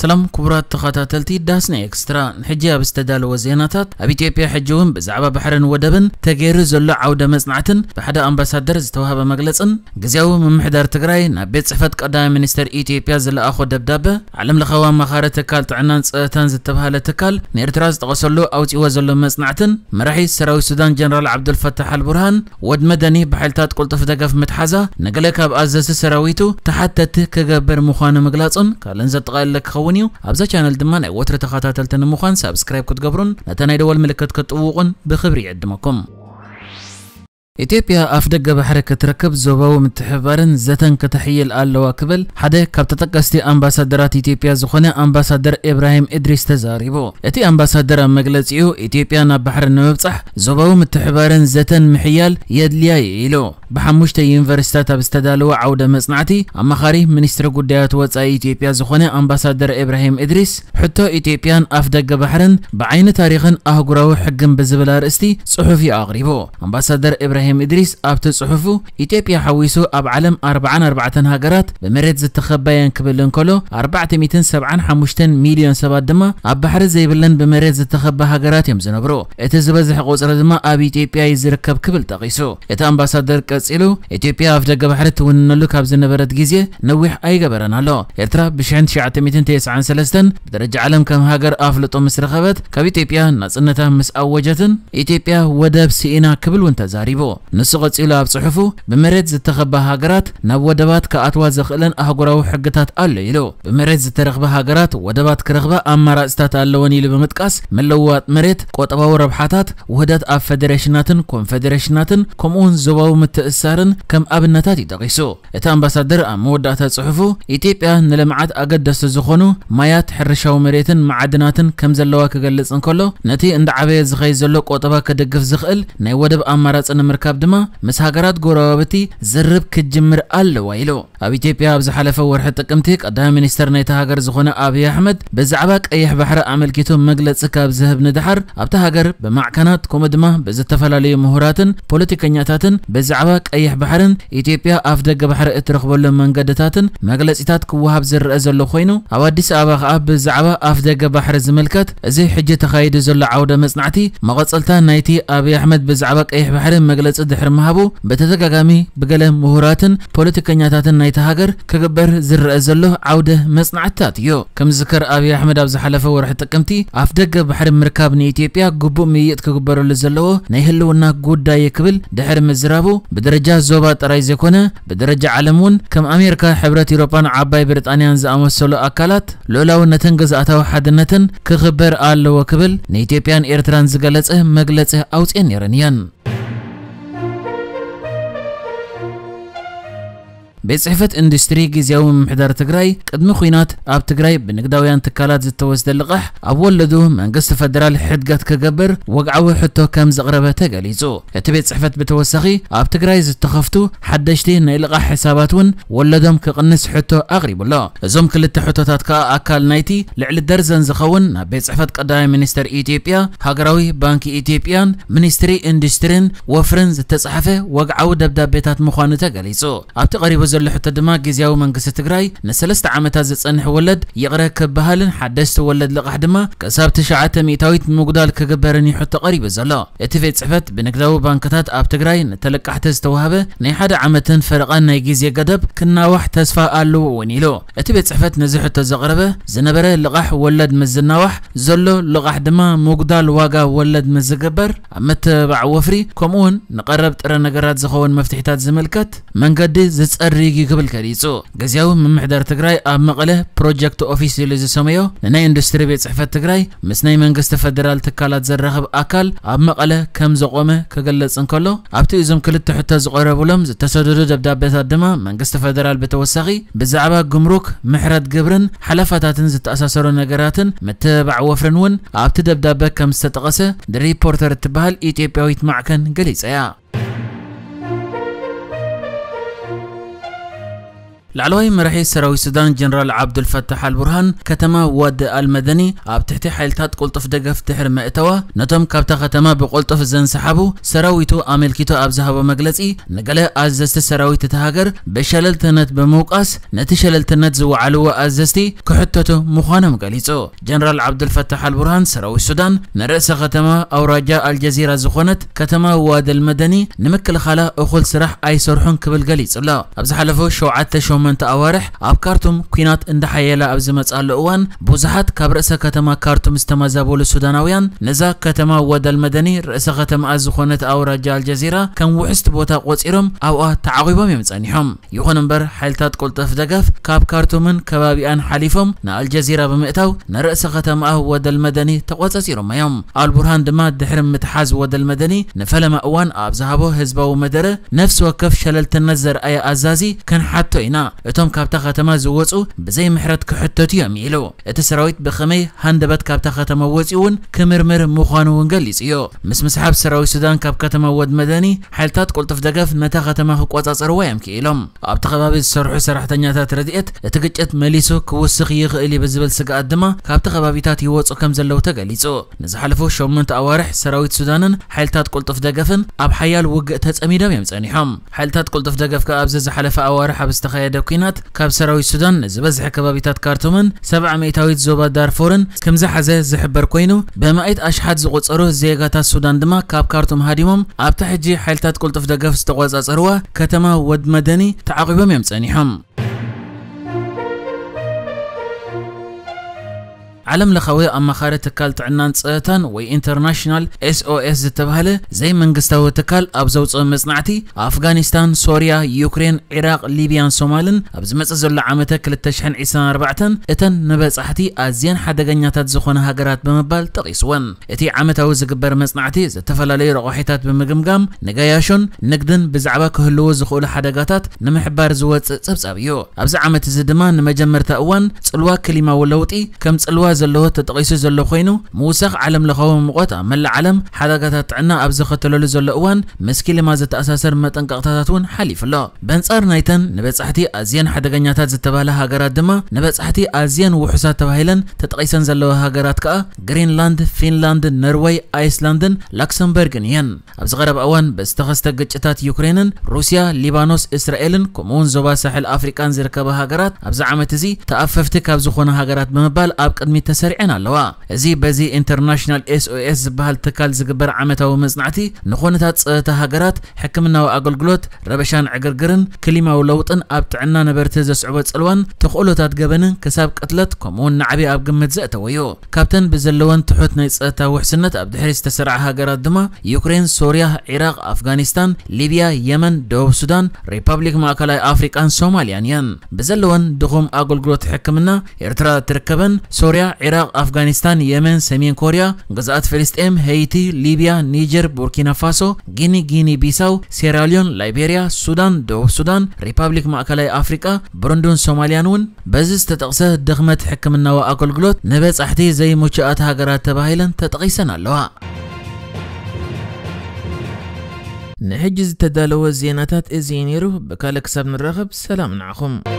سلام كبرات تخاتلتي داسني اكسترا حجاب استدال وزيناتات ابي تيبيا حجون بزعبا بحرن ودبن تغير زلو عوده مصنعتن بحدا امباسادر زتوهبه مغلصن غزاو من محدار تغراي نابيت صفات قدام منستر اي تيبيا زلا اخو دبدابه علم لخوان مخاره تكال طعنان صتان زتبهاله تكال نيرتراز تقسلو اوتي وزلو مصنعتن مراحي سراو السودان جنرال عبد الفتاح البرهان ود مدني بحالتات قلطف دقف متحازه نقلك اب ازس سراويتو تحتت كغبر مخانه مغلصن قالن زتقال لك خوا ونيو أبزا channel دمان أوتر تخاتات التنمخان سبسكرايب كت قبرون نتاني دول ملكت كت وقن بخبري عدمكم إثيوبيا أفدق بحر كتركب زوباو متحبارن زتن كتحيي الآلوا كبل حدا كبتتقستي أمباسادرات إثيوبيا زخونة أمباسادر إبراهيم إدريس تزاريبو إتي أمباسادر مقلتيو إثيوبيا نبحر نمبصح زوباو متحبارن زتن محيال يدلياي إلو ብሓሙሽተ ዩኒቨርሲታት ኣብ ዝተዳለወ ዓውደ መጽናዕቲ ኣማኻሪ ሚኒስትሪ ጉዳያት ወጻኢ ኢትዮጵያ ዝኾነ ኣምባሳደር ኢብራሂም እድሪስ ሕቶ ኢትዮጵያን ኣፍ ደገ ባሕርን ብዓይኒ ታሪኽን ኣህጉራዊ ሕግን ብዝብል ኣርእስቲ ጽሑፍ እዩ ኣቕሪቡ ኣምባሳደር ኢብራሂም እድሪስ ኣብቲ ጽሑፉ ኢትዮጵያ ሓዊሱ ኣብ ዓለም 44 ሃገራት ብመሬት ዝተኸበየን ክብል እንከሎ 475 ሚልዮን ሰባት ድማ ኣብ ባሕሪ ዘይብለን ብመሬት ዝተኸበ ሃገራት እዮም ዝነብሩ እቲ ዝበዝሐ ቁፅሪ ድማ ኣብ ኢትዮጵያ እዩ ዝርከብ ክብል ጠቒሱ እቲ ኣምባሳደር ገለጽሉ ኢትዮጵያ ኣፍ ደገ ባሕሪ ትውንነሉ ካብ ዝነበረት ግዜ ነዊሕ ኣይገበረን ኣሎ ኤርትራ ብ1993 ብደረጃ ዓለም ከም ሃገር ኣፍልጦ ምስ ረኸበት ካብ ኢትዮጵያ ናጽነታ ምስ ኣወጀትን ኢትዮጵያ ወደብ ስኢና ክብል እውን ተዛሪቡ ንሱ ቀጺሉ ኣብ ጽሑፉ ብመሬት ዝተኸባ ሃገራት ናብ ወደባት ክኣትዋ ዘኽእለን ኣህጉራዊ ሕግታት ኣሎ ኢሉ ብመሬት ዝተረኽባ ሃገራት ወደባት ክረኽባ ኣማራፅታት ኣለወን ኢሉ ብምጥቃስ መለዋጥ መሬት ቆጠባዊ ረብሓታት ውህደት ኣብ ፌደሬሽናትን ኮንፌደሬሽናትን ከምኡውን ዞባዊ ምትእ السارن كم أبنتاتي تقيسو إتا أمباسادر أم مودات صحفو إتيبيا نلمعات أقدس زخونو مايات حرشاو مريتن معدناتن كم زلوا كغلص انكلو نتي عند عبي زخي زلو قطبا كدقف زخل ناي ودب أمارات أن مركاب دما مس هاجرات غوراوبتي زرب كجمر أل وايلو أب إتيبيا بزحلفة ورحة تقمتيك قدام منستر نايتا هاجر زخونة أبي أحمد بزعباك أيح بحر عمل كيتو مجلس كاب زهب ندحر أبتا بمعكنات كومدما بزتفلالي مهوراتن بوليتيكنياتاتن بزعبا ቀይሕ ባሕርን ኢትዮጵያ ኣፍ ደገ ባሕሪ እትረኽበሎም መንገድታትን መግለፂታት ክወሃብ ዝረአ ዘሎ ኮይኑ ኣብ ኣዲስ ኣበባ ከዓ ብዛዕባ ኣፍ ደገ ባሕሪ ዝምልከት እዚ ሕጂ ተኻይዱ ዘሎ ዓውደ መፅናዕቲ መቐፀልታ ናይቲ ኣብዪ ኣሕመድ ብዛዕባ ቀይሕ ባሕሪ መግለፂ ድሕሪ ምሃቡ ብተደጋጋሚ ብገለ ምሁራትን ፖለቲከኛታትን ናይቲ ሃገር ክግበር ዝረአ ዘሎ ዓውደ መፅናዕትታት እዩ ከም ዝከር ኣብዪ ኣሕመድ ኣብ ዝሓለፈ ወርሒ ጥቅምቲ ኣፍ ደገ ባሕሪ ምርካብ ንኢትዮጵያ ግቡእ ምይይጥ ክግበረሉ ዘለዎ ናይ ህልውና ጉዳይ ክብል ድሕሪ ምዝራቡ ደረጃ ዞባ ጥራይ ዘይኮነ ብደረጃ ዓለም እውን ከም ኣሜሪካ ሕብረት ኢሮፓን ዓባይ ብሪጣንያን ዝኣመሰሉ ኣካላት ልዑላውነትን ግዝኣታዊ ሓድነትን ክኽበር ኣለዎ ክብል ንኢትዮጵያን ኤርትራን ዝገለጸ መግለጺ ኣውፅአን ነይረን እየን بصحفت اندستري جزيو محدار تقرأي قدمي خوينات اب تقرأي بنقداويان تكالات زي التوازد اللقح اب ولدو من قصة فدرال حدقات كقبر وقعو حتو كام زغربة تقاليزو اتبيت صحفت بتوسخي اب تقرأي زي التخفتو حدشتي ان اللقح حساباتون ولدوهم كقنس حتو اغريبو لا زوم كل التحوتات كا اكال نايتي لعل الدرزن زخون بصحفت قدايا منستر ايتيبيا هاقراوي بانكي ايتيبيان منستري اندستري وفرنز التصحفة وقعو دبدا بيتات مخوانو تقاليزو اب تقريبو زلح تدماغ جزيو من قصة تجري نسلست عام تازت صنح ولد يقرأك بهالن حدست ولد لقح دما كسب تشعات ميتاويت مقدار كجبرني حتى قريب زلا اتفيت صفت بنقدو بانكتات أب تجري نتلك حدست وهابه نيحد عام تنفرقنا جزيا قدب كنا واحد تصفى قالو ونيلو اتفيت صفت نزح تزغربه زنبرة لقح ولد مزنا واح زلو لقح دما مقدار واقع ولد مزجبر عمت بعوفري كمون نقرب ترى نجرات زخون مفتحات زملكت من قدي زتقر ብሪጊ ክብል ገሊጹ ግዜያዊ ምምሕዳር ትግራይ ኣብ መቐለ ፕሮጀክት ኦፊስ ኢሉ ዝሰመዮ ንናይ ኢንዱስትሪ ቤት ፅሕፈት ትግራይ ምስ ናይ መንግስቲ ፈደራል ትካላት ዘራኽብ ኣካል ኣብ መቐለ ከም ዘቆመ ክገልጽ እንከሎ ኣብቲ እዞም ክልተ ሕቶ ዝቐረብሎም ዝተሰደዱ ደብዳቤታት ድማ መንግስቲ ፈደራል ብተወሳኺ ብዛዕባ ግምሩክ ምሕረት ግብርን ሓላፋታትን ዝተኣሳሰሩ ነገራትን ምትባዕ ወፍርን እውን ኣብቲ ደብዳቤ ከም ዝተጠቐሰ ድሪፖርተር እትበሃል ኢትዮጵያዊት ማዕከን ገሊጸ እያ لعلوهي مرحي سراوي سودان جنرال عبد الفتاح البرهان كتما ود المدني اب تحت حيلتات قلطف دقف تحر مئتوا نتم كابتا ختما بقلطف زنسحبو سراويتو املكيتو اب زهبو مغلصي نقله ازست تتهاجر بشلل تنت بموقاس نتي شلل تنت زو علو ازستي كحتتو مخانا ገሊጹ جنرال عبد الفتاح البرهان سراوي سودان نرأس ختما او اوراجا الجزيره زخونت كتما ود المدني نمكل خلا اخول سرح اي سرحون كبل ገሊጹ لا ابز شو شوعته شو ስምንተ ኣዋርሕ ኣብ ካርቱም ኩናት እንዳሓየለ ኣብ ዝመፅኣሉ እዋን ብዙሓት ካብ ርእሰ ከተማ ካርቱም ዝተመዘበሉ ሱዳናውያን ነዛ ከተማ ወደል መደኒ ርእሰ ከተማኣ ዝኾነት ኣውራጃ ኣልጀዚራ ከም ውሕስቲ ቦታ ቆፂሮም ኣብኣ ተዓቒቦም እዮም ጸኒሖም ይኹን እምበር ሓይልታት ቁልጥፍ ደገፍ ካብ ካርቱምን ከባቢኣን ሓሊፎም ንኣልጀዚራ ብምእታው ንርእሰ ከተማኣ ወደል መደኒ ተቆጻጺሮም እዮም ኣልቡርሃን ድማ ድሕሪ ምትሓዝ ወደል መደኒ ንፈለማ እዋን ኣብ ዝሃቦ ህዝባዊ መደረ ነፍሲ ወከፍ ሸለልትነት ዘርአየ ኣዛዚ ክንሓቶ ኢና اتوم كابتا ختما زوصو بزي محرت كحتوت يوم يلو ات سراويت بخمي هندبت كابتا ختما وزيون كمرمر مخانو ونجليس يو مس مسحاب سراوي السودان كاب كتما ود مدني حالتات قلت في دقف نتا ختما هو كوزا سرويم كيلوم ابتا خبابي السرح سرح تنياتا ترديت اتقجت مليسو كوسخ يغلي بزبل سقا ادما كابتا خبابي تاتي وزو كمزلو تقليسو نزحلفو شومنت اوارح سراويت السودانن حالتات قلت في دقفن اب حيال وقت تسامي دم يمسانيهم حالتات قلت في دقف كابز زحلف اوارح ابستخيد دەکەینات کابسەرەوەی سودان زبەزح کەبابیتات کارتۆمن سەبع مەیتاویت زۆبە دارفۆرن کەمزە حەزە زحب بەرکۆین و بەمەیت ئاشحات زغۆچەرۆ زێگاتا سودان دما کاب کارتۆم هاریمم ئابتەحجی حیلتات کولتف دەگەفستەوازازەرەوە کەتەما وەدمەدەنی تعاقیبە مێمچەنی هەم ዓለም ለኻዊ ኣማኻሪ ትካል ጥዕናን ፅእታን ወይ ኢንተርናሽናል ኤስኦኤስ ዝተባሃለ ዘይመንግስታዊ ትካል ኣብ ዘውፅኦ መፅናዕቲ ኣፍጋኒስታን ሶርያ ዩክሬን ዒራቅ ሊብያን ሶማልን ኣብ ዝመፅእ ዘሎ ዓመተ 2024 እተን ንበፃሕቲ ኣዝየን ሓደገኛታት ዝኾነ ሃገራት ብምባል ጠቂስወን እቲ ዓመታዊ ዝግበር መፅናዕቲ ዝተፈላለዩ ረቑሒታት ብምግምጋም ንጋያሾን ንግድን ብዛዕባ ክህልዎ ዝኽእሉ ሓደጋታት ንምሕባር ዝወፅእ ፀብጻብ እዩ ኣብዚ ዓመት እዚ ድማ ንመጀመርታ እዋን ፅልዋ ክሊማዊ ለውጢ ከም ፅልዋ ዘሎ ተጠቂሱ ዘሎ ኮይኑ ምውሳኽ ዓለም ለኻዊ ሙቆት ኣብ መላእ ዓለም ሓደጋታት ጥዕና ኣብ ዝኸተለሉ ዘሎ እዋን ምስ ኪልማ ዝተኣሳሰር መጠንቀቕታታት እውን ሓሊፉ ኣሎ በንፃር ናይተን ንበፃሕቲ ኣዝየን ሓደገኛታት ዝተባህለ ሃገራት ድማ ንበፃሕቲ ኣዝየን ውሑሳት ተባሂለን ተጠቂሰን ዘለዋ ሃገራት ከዓ ግሪንላንድ ፊንላንድ ኖርዌይ ኣይስላንድን ላክሰምበርግን እየን ኣብዚ ቀረብ እዋን ብዝተኸስተ ግጭታት ዩክሬንን ሩስያ ሊባኖስ እስራኤልን ከምኡውን ዞባ ሳሕል ኣፍሪቃን ዝርከባ ሃገራት ኣብዚ ዓመት እዚ ተኣፈፍቲ ካብ ዝኾነ ሃገራት ብምባል ኣብ ቅድሚት ተሰሪዐን ኣለዋ እዚ በዚ ኢንተርናሽናል ኤስኦኤስ ዝበሃል ትካል ዝግበር ዓመታዊ መፅናዕቲ ንኾነታት ፀጥታ ሃገራት ሕክምናዊ ኣገልግሎት ረበሻን ዕግርግርን ክሊማዊ ለውጥን ኣብ ጥዕና ነበርቲ ዘስዕቦ ፅልዋን ተኽእሎታት ገበንን ክሳብ ቅትለት ከምኡውን ንዓብ ኣብ ግምት ዘእተወ እዩ ካብተን ብዘለወን ትሑት ናይ ፀጥታ ውሕስነት ኣብ ድሕሪ ዝተሰርዐ ሃገራት ድማ ዩክሬን ሶርያ ዒራቅ ኣፍጋኒስታን ሊብያ የመን ደቡብ ሱዳን ሪፐብሊክ ማእከላይ ኣፍሪቃን ሶማልያን እየን ብዘለወን ድኹም ኣገልግሎት ሕክምና ኤርትራ ትርከበን ሶርያ العراق أفغانستان يمن سمين كوريا جزاءات فلسطين هايتي ليبيا نيجر بوركينا فاسو غيني غيني بيساو سيراليون لايبيريا السودان دو سودان ريبابليك ማእከላይ ኣፍሪቃ ብሩንድን ሶማልያን እውን በዚ ዝተጠቕሰ ድኽመት ሕክምናዊ ኣገልግሎት ንበጻሕቲ ዘይምችኣት ሃገራት ተባሂለን ተጠቒሰን ኣለዋ ንሕጂ ዝተዳለወ ዜናታት እዚ ነይሩ ብካልእ ክሳብ ንራኸብ ሰላም ንዓኹም